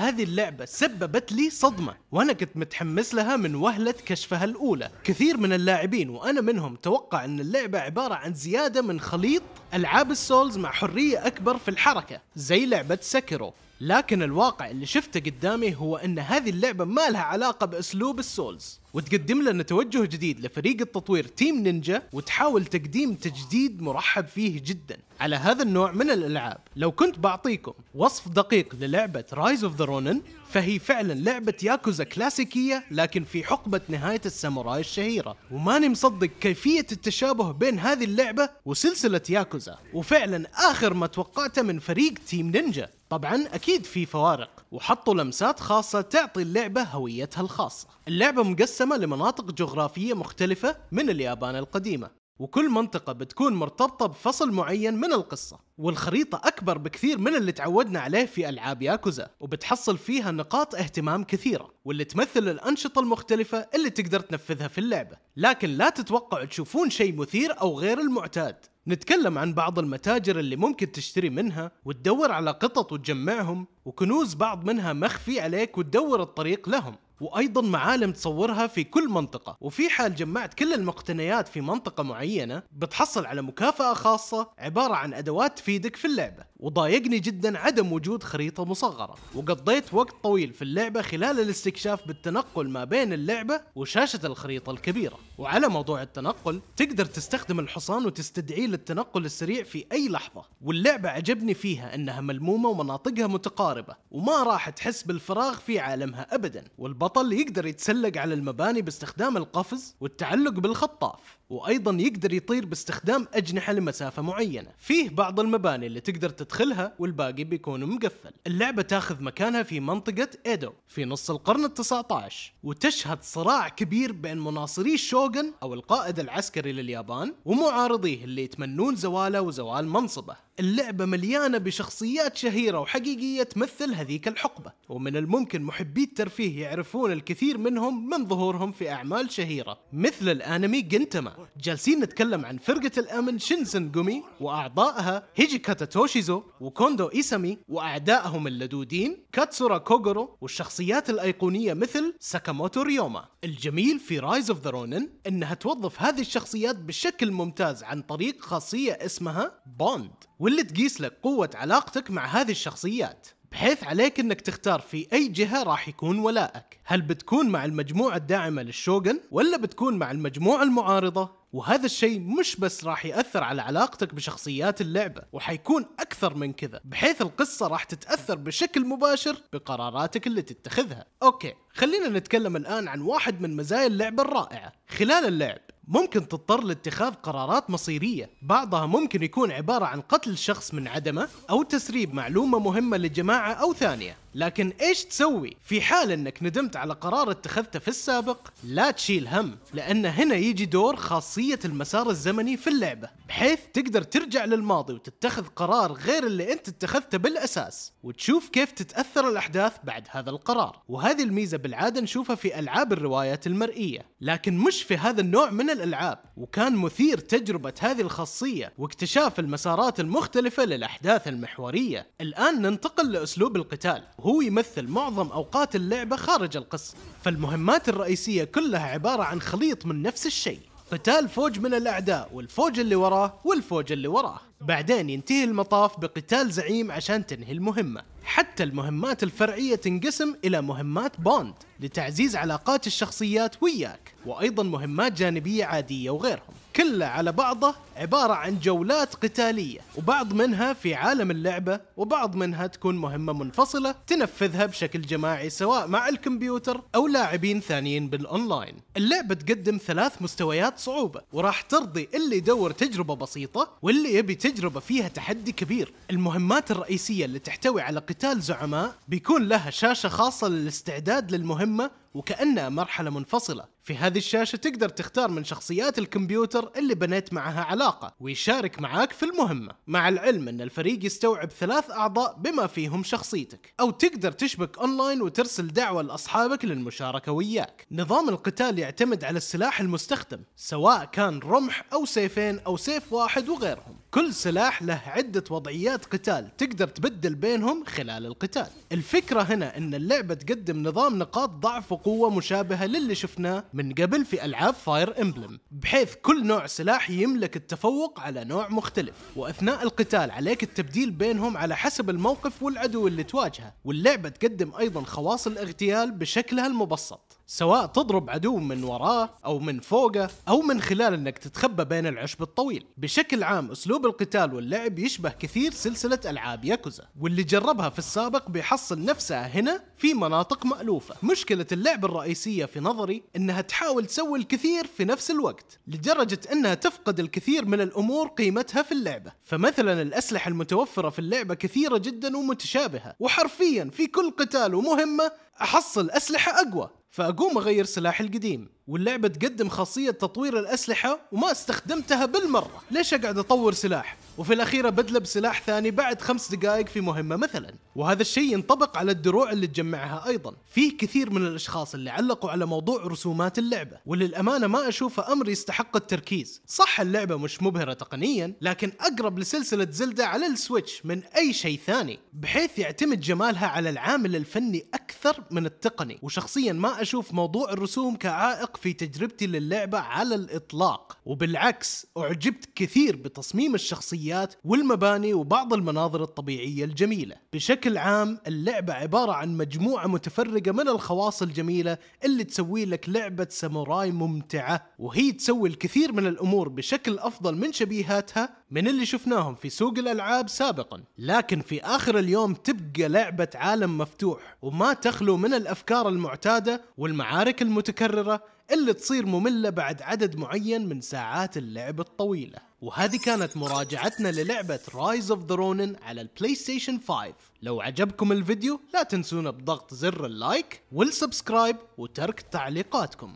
هذه اللعبة سببت لي صدمة وأنا كنت متحمس لها من وهلة كشفها الأولى كثير من اللاعبين وأنا منهم توقع أن اللعبة عبارة عن زيادة من خليط ألعاب السولز مع حرية أكبر في الحركة زي لعبة سكرو لكن الواقع اللي شفته قدامي هو أن هذه اللعبة ما لها علاقة بأسلوب السولز وتقدم لنا توجه جديد لفريق التطوير تيم نينجا وتحاول تقديم تجديد مرحب فيه جدا على هذا النوع من الالعاب لو كنت بعطيكم وصف دقيق للعبه رايز اوف ذا رونن فهي فعلا لعبه ياكوزا كلاسيكيه لكن في حقبه نهايه الساموراي الشهيره وماني مصدق كيفيه التشابه بين هذه اللعبه وسلسله ياكوزا وفعلا اخر ما توقعته من فريق تيم نينجا طبعا اكيد في فوارق وحطوا لمسات خاصه تعطي اللعبه هويتها الخاصه اللعبه مقسمه لمناطق جغرافيه مختلفه من اليابان القديمه وكل منطقة بتكون مرتبطة بفصل معين من القصة والخريطة أكبر بكثير من اللي تعودنا عليه في ألعاب ياكوزا وبتحصل فيها نقاط اهتمام كثيرة واللي تمثل الأنشطة المختلفة اللي تقدر تنفذها في اللعبة لكن لا تتوقعوا تشوفون شيء مثير أو غير المعتاد نتكلم عن بعض المتاجر اللي ممكن تشتري منها وتدور على قطط وتجمعهم وكنوز بعض منها مخفي عليك وتدور الطريق لهم وايضا معالم تصورها في كل منطقه وفي حال جمعت كل المقتنيات في منطقه معينه بتحصل على مكافاه خاصه عباره عن ادوات تفيدك في اللعبه وضايقني جدا عدم وجود خريطة مصغرة وقضيت وقت طويل في اللعبة خلال الاستكشاف بالتنقل ما بين اللعبة وشاشة الخريطة الكبيرة وعلى موضوع التنقل تقدر تستخدم الحصان وتستدعيه للتنقل السريع في أي لحظة واللعبة عجبني فيها أنها ملمومة ومناطقها متقاربة وما راح تحس بالفراغ في عالمها أبدا والبطل يقدر يتسلق على المباني باستخدام القفز والتعلق بالخطاف وأيضا يقدر يطير باستخدام أجنحة لمسافة معينة فيه بعض المباني اللي تقدر تت تدخلها والباقي بيكون مقفل اللعبة تاخذ مكانها في منطقة إيدو في نص القرن ال19 وتشهد صراع كبير بين مناصري الشوغن أو القائد العسكري لليابان ومعارضيه اللي يتمنون زواله وزوال منصبه اللعبة مليانة بشخصيات شهيرة وحقيقية تمثل هذيك الحقبة ومن الممكن محبي الترفيه يعرفون الكثير منهم من ظهورهم في أعمال شهيرة مثل الأنمي جنتما جالسين نتكلم عن فرقة الأمن شينسن جومي وأعضائها هيجي كاتاتوشيزو وكوندو إيسامي وأعدائهم اللدودين كاتسورا كوغورو والشخصيات الأيقونية مثل ساكاموتو ريوما الجميل في رايز اوف ذا رونن انها توظف هذه الشخصيات بشكل ممتاز عن طريق خاصية اسمها بوند واللي تقيس لك قوة علاقتك مع هذه الشخصيات بحيث عليك انك تختار في اي جهه راح يكون ولائك، هل بتكون مع المجموعه الداعمه للشوغن ولا بتكون مع المجموعه المعارضه؟ وهذا الشيء مش بس راح ياثر على علاقتك بشخصيات اللعبه، وحيكون اكثر من كذا، بحيث القصه راح تتاثر بشكل مباشر بقراراتك اللي تتخذها. اوكي، خلينا نتكلم الان عن واحد من مزايا اللعبه الرائعه، خلال اللعب ممكن تضطر لاتخاذ قرارات مصيرية بعضها ممكن يكون عبارة عن قتل شخص من عدمه أو تسريب معلومة مهمة لجماعة أو ثانية لكن ايش تسوي في حال انك ندمت على قرار اتخذته في السابق لا تشيل هم لان هنا يجي دور خاصية المسار الزمني في اللعبة بحيث تقدر ترجع للماضي وتتخذ قرار غير اللي انت اتخذته بالاساس وتشوف كيف تتأثر الاحداث بعد هذا القرار وهذه الميزة بالعادة نشوفها في العاب الروايات المرئية لكن مش في هذا النوع من الالعاب وكان مثير تجربة هذه الخاصية واكتشاف المسارات المختلفة للاحداث المحورية الان ننتقل لاسلوب القتال وهو يمثل معظم أوقات اللعبة خارج القصة فالمهمات الرئيسية كلها عبارة عن خليط من نفس الشيء قتال فوج من الأعداء والفوج اللي وراه والفوج اللي وراه بعدين ينتهي المطاف بقتال زعيم عشان تنهي المهمة حتى المهمات الفرعية تنقسم إلى مهمات بوند لتعزيز علاقات الشخصيات وياك وأيضا مهمات جانبية عادية وغيرهم كله على بعضه عبارة عن جولات قتالية وبعض منها في عالم اللعبة وبعض منها تكون مهمة منفصلة تنفذها بشكل جماعي سواء مع الكمبيوتر أو لاعبين ثانيين بالأونلاين اللعبة تقدم ثلاث مستويات صعوبة وراح ترضي اللي يدور تجربة بسيطة واللي يبي تجربة تجربة فيها تحدي كبير المهمات الرئيسية اللي تحتوي على قتال زعماء بيكون لها شاشة خاصة للاستعداد للمهمة وكأنها مرحلة منفصلة في هذه الشاشة تقدر تختار من شخصيات الكمبيوتر اللي بنيت معها علاقة ويشارك معاك في المهمة مع العلم ان الفريق يستوعب ثلاث اعضاء بما فيهم شخصيتك او تقدر تشبك اونلاين وترسل دعوة لاصحابك للمشاركة وياك نظام القتال يعتمد على السلاح المستخدم سواء كان رمح او سيفين او سيف واحد وغيرهم كل سلاح له عدة وضعيات قتال تقدر تبدل بينهم خلال القتال الفكرة هنا ان اللعبة تقدم نظام نقاط ضعف وقوة مشابهة للي شفناه من قبل في ألعاب فاير امبلم بحيث كل نوع سلاح يملك التفوق على نوع مختلف وأثناء القتال عليك التبديل بينهم على حسب الموقف والعدو اللي تواجهه واللعبة تقدم أيضا خواص الاغتيال بشكلها المبسط سواء تضرب عدو من وراه أو من فوقه أو من خلال أنك تتخبى بين العشب الطويل بشكل عام أسلوب القتال واللعب يشبه كثير سلسلة ألعاب ياكوزا واللي جربها في السابق بيحصل نفسها هنا في مناطق مألوفة مشكلة اللعبة الرئيسية في نظري أنها تحاول تسوي الكثير في نفس الوقت لدرجة أنها تفقد الكثير من الأمور قيمتها في اللعبة فمثلا الأسلحة المتوفرة في اللعبة كثيرة جدا ومتشابهة وحرفيا في كل قتال ومهمة أحصل أسلحة أقوى فاقوم اغير سلاحي القديم واللعبه تقدم خاصيه تطوير الاسلحه وما استخدمتها بالمره ليش اقعد اطور سلاح وفي الاخير بدله بسلاح ثاني بعد خمس دقائق في مهمه مثلا وهذا الشيء ينطبق على الدروع اللي تجمعها ايضا فيه كثير من الاشخاص اللي علقوا على موضوع رسومات اللعبه وللامانه ما اشوفه امر يستحق التركيز صح اللعبه مش مبهره تقنيا لكن اقرب لسلسله زلدة على السويتش من اي شيء ثاني بحيث يعتمد جمالها على العامل الفني اكثر من التقني وشخصيا ما اشوف موضوع الرسوم كعائق في تجربتي للعبة على الإطلاق وبالعكس أعجبت كثير بتصميم الشخصيات والمباني وبعض المناظر الطبيعية الجميلة بشكل عام اللعبة عبارة عن مجموعة متفرقة من الخواص الجميلة اللي تسوي لك لعبة ساموراي ممتعة وهي تسوي الكثير من الأمور بشكل أفضل من شبيهاتها من اللي شفناهم في سوق الألعاب سابقا لكن في آخر اليوم تبقى لعبة عالم مفتوح وما تخلو من الأفكار المعتادة والمعارك المتكررة اللي تصير مملة بعد عدد معين من ساعات اللعب الطويلة وهذه كانت مراجعتنا للعبة رايز اوف ذا رونن على البلاي ستيشن 5 لو عجبكم الفيديو لا تنسونا بضغط زر اللايك والسبسكرايب وترك تعليقاتكم